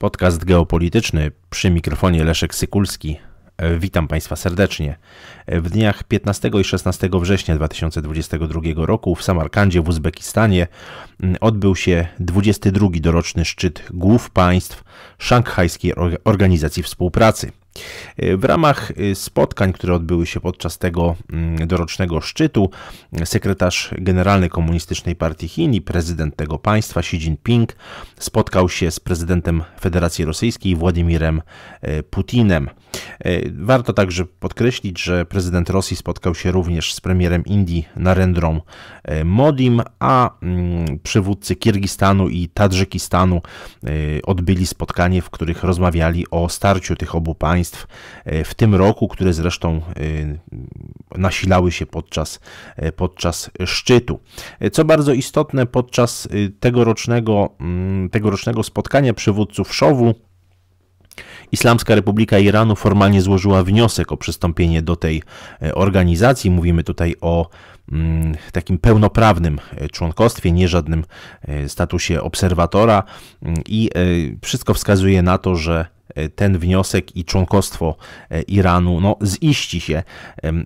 Podcast geopolityczny przy mikrofonie Leszek Sykulski. E, witam Państwa serdecznie. E, w dniach 15 i 16 września 2022 roku w Samarkandzie w Uzbekistanie odbył się 22 doroczny szczyt głów państw Szanghajskiej Organizacji Współpracy. Y, w ramach y, spotkań, które odbyły się podczas tego mm, dorocznego szczytu, sekretarz generalny Komunistycznej Partii Chin i prezydent tego państwa Xi Jinping spotkał się z prezydentem Federacji Rosyjskiej Władimirem y, Putinem. Warto także podkreślić, że prezydent Rosji spotkał się również z premierem Indii Narendrą Modim, a mm, przywódcy Kirgistanu i Tadżykistanu odbyli spotkanie, w których rozmawiali o starciu tych obu państw państw e, w tym roku, które zresztą e, nasilały się podczas, e, podczas szczytu. Co bardzo istotne, podczas tegorocznego, mm, tegorocznego spotkania przywódców Szowu Islamska Republika Iranu formalnie złożyła wniosek o przystąpienie do tej organizacji. Mówimy tutaj o mm, takim pełnoprawnym członkostwie, nie żadnym statusie obserwatora, mm, i wszystko wskazuje na to, że E, ten wniosek i członkostwo e, Iranu no, ziści się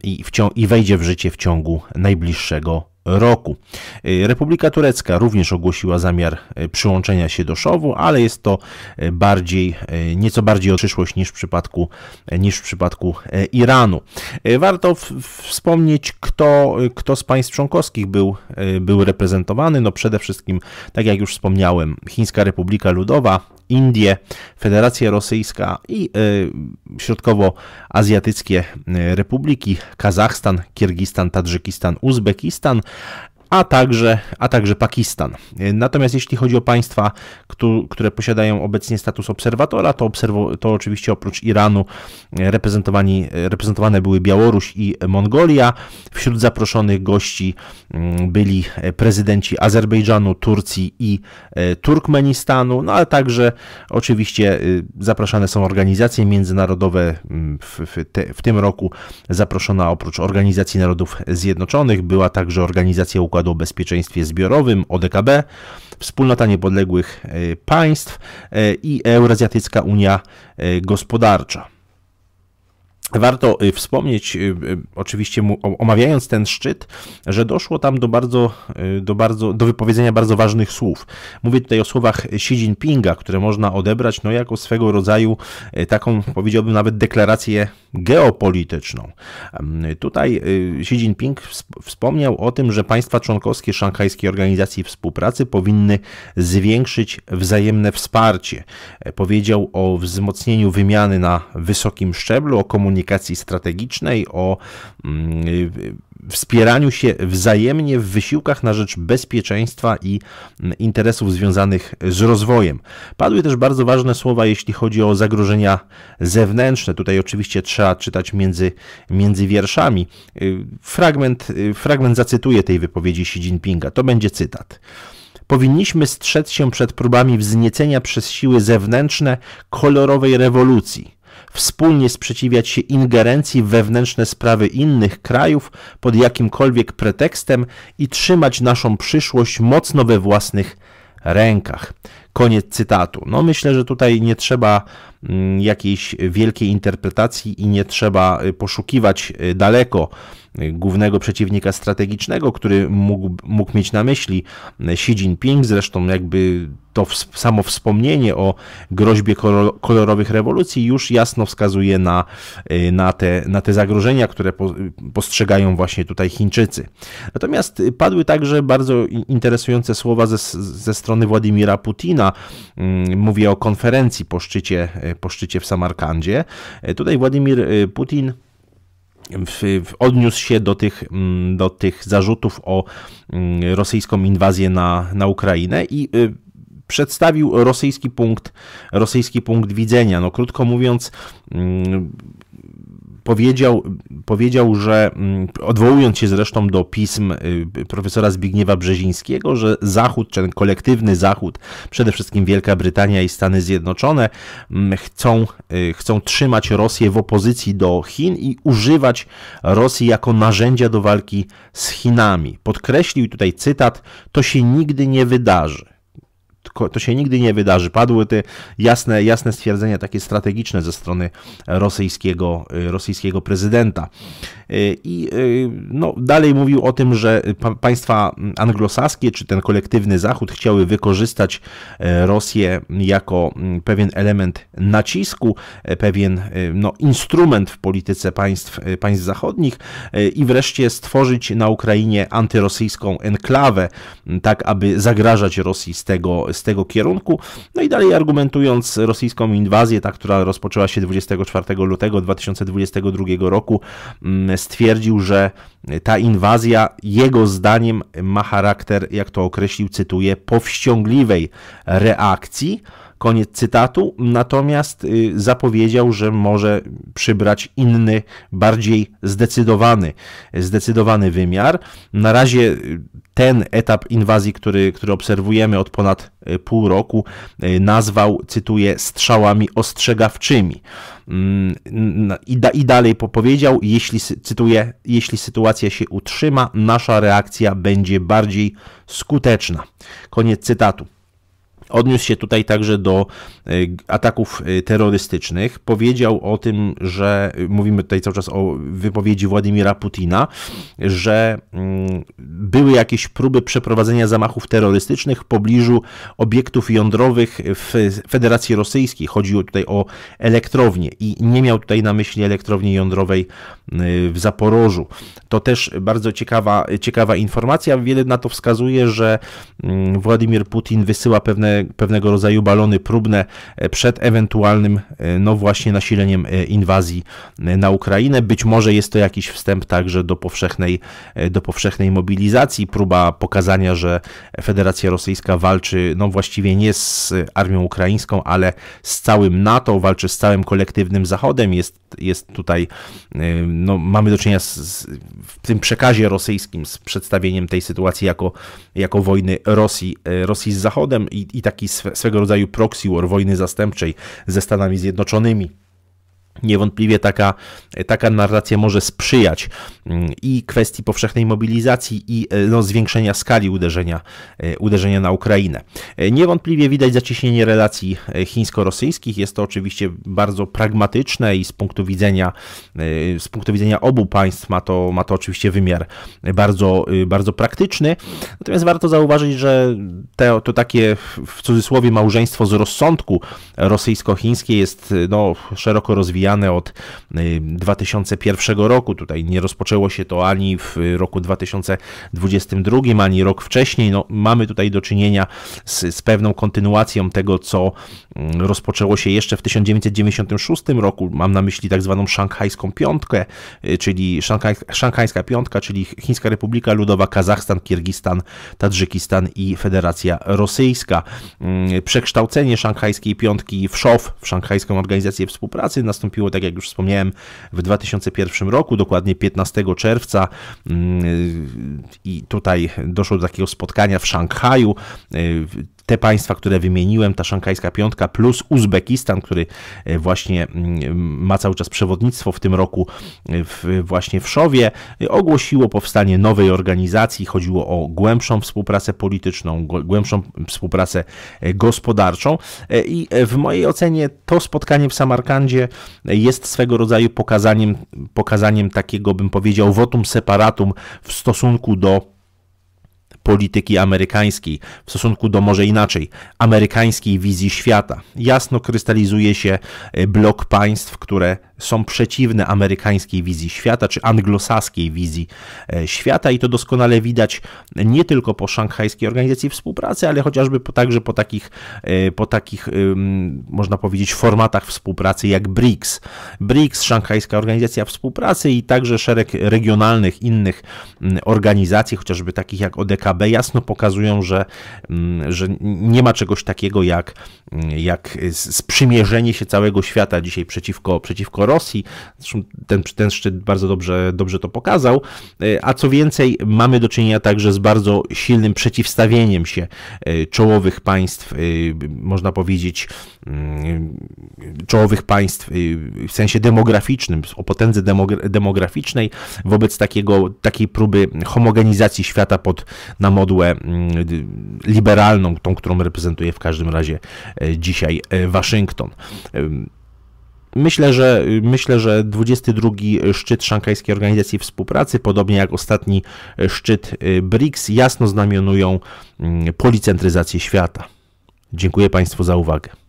i, wcią- i wejdzie w życie w ciągu najbliższego roku. E, Republika Turecka również ogłosiła zamiar przyłączenia się do Szowu, ale jest to bardziej, nieco bardziej o przyszłość niż w przypadku, niż w przypadku Iranu. Warto w, wspomnieć, kto, kto z państw członkowskich był, był reprezentowany. No przede wszystkim, tak jak już wspomniałem, Chińska Republika Ludowa, Indie, Federacja Rosyjska i y, środkowoazjatyckie y, republiki Kazachstan, Kirgistan, Tadżykistan, Uzbekistan a także, a także Pakistan. Natomiast jeśli chodzi o państwa, które posiadają obecnie status obserwatora, to, to oczywiście oprócz Iranu e, reprezentowani, e, reprezentowane były Białoruś i Mongolia. Wśród zaproszonych gości mm, byli e, prezydenci Azerbejdżanu, Turcji i Turkmenistanu, no ale także oczywiście y, zapraszane są organizacje międzynarodowe. Mm, w, w, te, w tym roku zaproszona oprócz Organizacji Narodów Zjednoczonych była także Organizacja Ukrainy, Układu o Bezpieczeństwie Zbiorowym, ODKB, Wspólnota Niepodległych e, Państw e, i Eurazjatycka Unia e, Gospodarcza. Warto y, wspomnieć, y, y, oczywiście omawiając ten szczyt, że doszło tam do bardzo, do bardzo, do wypowiedzenia bardzo ważnych słów. Mówię tutaj o słowach Xi Jinpinga, które można odebrać no, jako swego rodzaju taką, powiedziałbym nawet deklarację geopolityczną. Tutaj Xi Jinping wspomniał o tym, że państwa członkowskie Szanghajskiej Organizacji Współpracy powinny zwiększyć wzajemne wsparcie. E, powiedział o wzmocnieniu wymiany na wysokim szczeblu, o komunikacji komunikacji strategicznej, o mm, y, wspieraniu się wzajemnie w wysiłkach na rzecz bezpieczeństwa i mm, interesów związanych z rozwojem. Padły też bardzo ważne słowa, jeśli chodzi o zagrożenia zewnętrzne. Tutaj oczywiście trzeba czytać między, między wierszami. Y, fragment, y, fragment zacytuję tej wypowiedzi Xi Jinpinga. To będzie cytat powinniśmy strzec się przed próbami wzniecenia przez siły zewnętrzne kolorowej rewolucji wspólnie sprzeciwiać się ingerencji w wewnętrzne sprawy innych krajów pod jakimkolwiek pretekstem i trzymać naszą przyszłość mocno we własnych rękach. Koniec cytatu. No myślę, że tutaj nie trzeba mm, jakiejś wielkiej interpretacji i nie trzeba y, poszukiwać y, daleko y, głównego przeciwnika strategicznego, który mógł, mógł mieć na myśli Xi Jinping. Zresztą jakby to samo wspomnienie o groźbie kolorowych rewolucji już jasno wskazuje na, y, na, te, na te zagrożenia, które postrzegają właśnie tutaj Chińczycy. Natomiast padły także bardzo interesujące słowa ze, ze strony Władimira Putina. Mm, mówię o konferencji po szczycie, y, po szczycie w Samarkandzie. Y, tutaj Władimir Putin odniósł się do tych, mm, do tych zarzutów o mm, rosyjską inwazję na, na Ukrainę i przedstawił rosyjski punkt, rosyjski punkt widzenia. No, krótko mówiąc, mm, powiedział, powiedział, że mm, odwołując się zresztą do pism y, profesora Zbigniewa Brzezińskiego, że Zachód, czy ten kolektywny Zachód, przede wszystkim Wielka Brytania i Stany Zjednoczone, mm, chcą, y, chcą trzymać Rosję w opozycji do Chin i używać Rosji jako narzędzia do walki z Chinami. Podkreślił tutaj cytat: To się nigdy nie wydarzy to się nigdy nie wydarzy. Padły te jasne, jasne stwierdzenia takie strategiczne ze strony rosyjskiego, y, rosyjskiego prezydenta. Y, I y, no, dalej mówił o tym, że państwa anglosaskie czy ten kolektywny Zachód chciały wykorzystać e, Rosję jako pewien element nacisku, e, pewien e, no, instrument w polityce państw, państw zachodnich i wreszcie stworzyć na Ukrainie antyrosyjską enklawę, tak aby zagrażać Rosji z tego, z tego kierunku. No i dalej argumentując rosyjską inwazję, ta, która rozpoczęła się 24 lutego 2022 roku, stwierdził, że ta inwazja jego zdaniem ma charakter, jak to określił, cytuję, powściągliwej reakcji. Koniec cytatu. Natomiast y, zapowiedział, że może przybrać inny, bardziej zdecydowany, zdecydowany wymiar. Na razie y, ten etap inwazji, który, który obserwujemy od ponad e, pół roku, e, nazwał, cytuję, strzałami ostrzegawczymi. Mm, I, da, i dalej powiedział, jeśli, cytuję, jeśli sytuacja się utrzyma, nasza reakcja będzie bardziej skuteczna. Koniec cytatu. Odniósł się tutaj także do e, ataków e, terrorystycznych. Powiedział o tym, że mówimy tutaj cały czas o wypowiedzi Władimira Putina, że mm, były jakieś próby przeprowadzenia zamachów terrorystycznych w pobliżu obiektów jądrowych w Federacji Rosyjskiej. Chodziło tutaj o elektrownię i nie miał tutaj na myśli elektrowni jądrowej e, w Zaporożu. To też bardzo ciekawa, ciekawa informacja. Wiele na to wskazuje, że mm, Władimir Putin wysyła pewne pewnego rodzaju balony próbne e, przed ewentualnym, e, no właśnie, nasileniem e, inwazji na Ukrainę. Być może jest to jakiś wstęp także do powszechnej, do powszechnej mobilizacji, próba pokazania, że Federacja Rosyjska walczy, no właściwie nie z armią ukraińską, ale z całym NATO, walczy z całym kolektywnym Zachodem. Jest, jest tutaj, no mamy do czynienia z, z, w tym przekazie rosyjskim z przedstawieniem tej sytuacji jako, jako wojny Rosji, Rosji z Zachodem i, i taki swego rodzaju proxy war, wojny zastępczej ze Stanami Zjednoczonymi. Niewątpliwie taka, taka narracja może sprzyjać mm, i kwestii powszechnej mobilizacji, i e, no, zwiększenia skali uderzenia, e, uderzenia na Ukrainę. E, niewątpliwie widać zacieśnienie relacji chińsko-rosyjskich. Jest to oczywiście bardzo pragmatyczne i z punktu widzenia, z punktu widzenia obu państw ma to, ma to oczywiście wymiar bardzo, bardzo praktyczny. Natomiast warto zauważyć, że te, to takie w cudzysłowie małżeństwo z rozsądku rosyjsko-chińskie jest no, szeroko rozwijane rozwijane od 2001 y, roku. Tutaj nie rozpoczęło się to ani w roku 2022, ani rok wcześniej. No, mamy tutaj do czynienia z, z pewną kontynuacją tego, co mm, rozpoczęło się jeszcze w 1996 roku. Mam na myśli tak zwaną szanghajską piątkę, y, czyli szanghaj, szanghajska piątka, czyli Chińska Republika Ludowa, Kazachstan, Kirgistan, Tadżykistan i Federacja Rosyjska. Mm, przekształcenie szanghajskiej piątki w SZOW, w Szanghajską Organizację Współpracy, nastąpiło nastąpiło, tak jak już wspomniałem, w 2001 roku, dokładnie 15 czerwca. Mm, I tutaj doszło do takiego spotkania w Szanghaju te państwa, które wymieniłem, ta szanghajska piątka, plus Uzbekistan, który e, właśnie mm, ma cały czas przewodnictwo w tym roku e, w, właśnie w Szowie, e, ogłosiło powstanie nowej organizacji. Chodziło o głębszą współpracę polityczną, głębszą współpracę gospodarczą i w mojej ocenie to spotkanie w Samarkandzie jest swego rodzaju pokazaniem, pokazaniem takiego, bym powiedział, wotum separatum w stosunku do polityki amerykańskiej, w stosunku do może inaczej, amerykańskiej wizji świata. Jasno krystalizuje się e, blok państw, które są przeciwne amerykańskiej wizji świata czy anglosaskiej wizji e, świata i to doskonale widać nie tylko po szanghajskiej organizacji współpracy, ale chociażby po, także po takich, e, po takich, można powiedzieć, formatach współpracy jak BRICS. BRICS, szanghajska organizacja współpracy i także szereg regionalnych innych mm, organizacji, chociażby takich jak ODKB, jasno pokazują, że, mm, że nie ma czegoś takiego jak, mm, jak sprzymierzenie się całego świata dzisiaj przeciwko, przeciwko Rosji. Zresztą ten, ten szczyt bardzo dobrze, dobrze to pokazał. E, a co więcej, mamy do czynienia także z bardzo silnym przeciwstawieniem się e, czołowych państw, e, można powiedzieć, mm, czołowych państw w sensie demograficznym, o potędze demograficznej wobec takiego, takiej próby homogenizacji świata pod na modłę mm, liberalną, tą, którą reprezentuje w każdym razie dzisiaj Waszyngton. Myślę, że myślę, że 22 szczyt Szanghajskiej Organizacji Współpracy, podobnie jak ostatni szczyt y, BRICS, jasno znamionują mm, policentryzację świata. Dziękuję Państwu za uwagę.